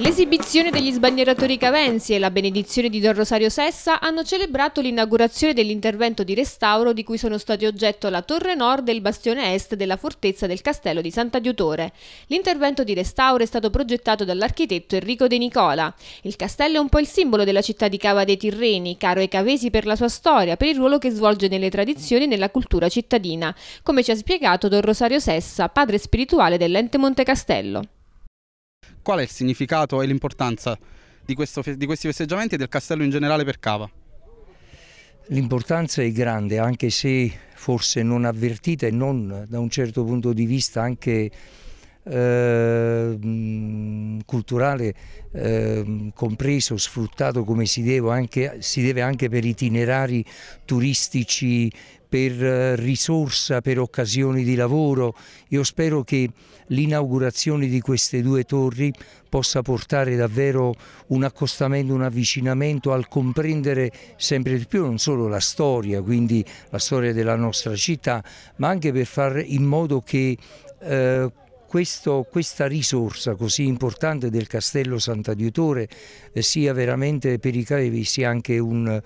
L'esibizione degli sbandieratori cavensi e la benedizione di Don Rosario Sessa hanno celebrato l'inaugurazione dell'intervento di restauro di cui sono stati oggetto la torre nord e il bastione est della fortezza del castello di Santa Diutore. L'intervento di restauro è stato progettato dall'architetto Enrico De Nicola. Il castello è un po' il simbolo della città di Cava dei Tirreni, caro ai cavesi per la sua storia, per il ruolo che svolge nelle tradizioni e nella cultura cittadina, come ci ha spiegato Don Rosario Sessa, padre spirituale dell'ente Monte Castello. Qual è il significato e l'importanza di, di, questi festeggiamenti e del castello in generale per Cava? L'importanza è grande, anche se forse non avvertita e non da un certo punto di vista anche eh, culturale eh, compreso, sfruttato come si deve, anche, si deve anche per itinerari turistici, per eh, risorsa, per occasioni di lavoro. Io spero che l'inaugurazione di queste due torri possa portare davvero un accostamento, un avvicinamento al comprendere sempre di più non solo la storia, quindi la storia della nostra città, ma anche per fare in modo che eh, questo, questa risorsa così importante del Castello Sant'Adiutore eh, sia veramente per i Caevi sia anche un,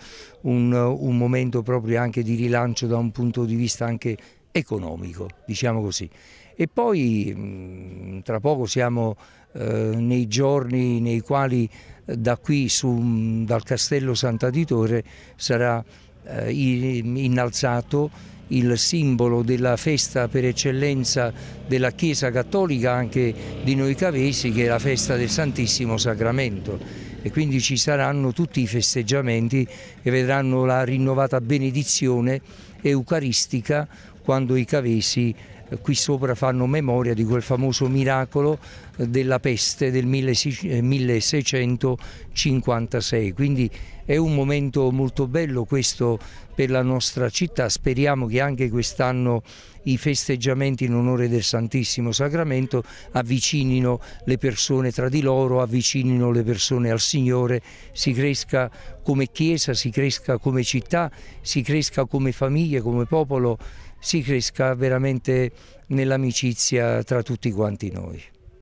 un, un momento proprio anche di rilancio da un punto di vista anche economico, diciamo così. E poi mm, tra poco siamo eh, nei giorni nei quali eh, da qui su, mm, dal Castello Sant'Aditore sarà eh, innalzato il simbolo della festa per eccellenza della Chiesa Cattolica anche di noi cavesi che è la festa del Santissimo Sacramento e quindi ci saranno tutti i festeggiamenti che vedranno la rinnovata benedizione eucaristica quando i cavesi eh, qui sopra fanno memoria di quel famoso miracolo eh, della peste del 1656. Eh, quindi è un momento molto bello questo per la nostra città, speriamo che anche quest'anno i festeggiamenti in onore del Santissimo Sacramento avvicinino le persone tra di loro, avvicinino le persone al Signore, si cresca come Chiesa, si cresca come città, si cresca come famiglia, come popolo, si cresca veramente nell'amicizia tra tutti quanti noi.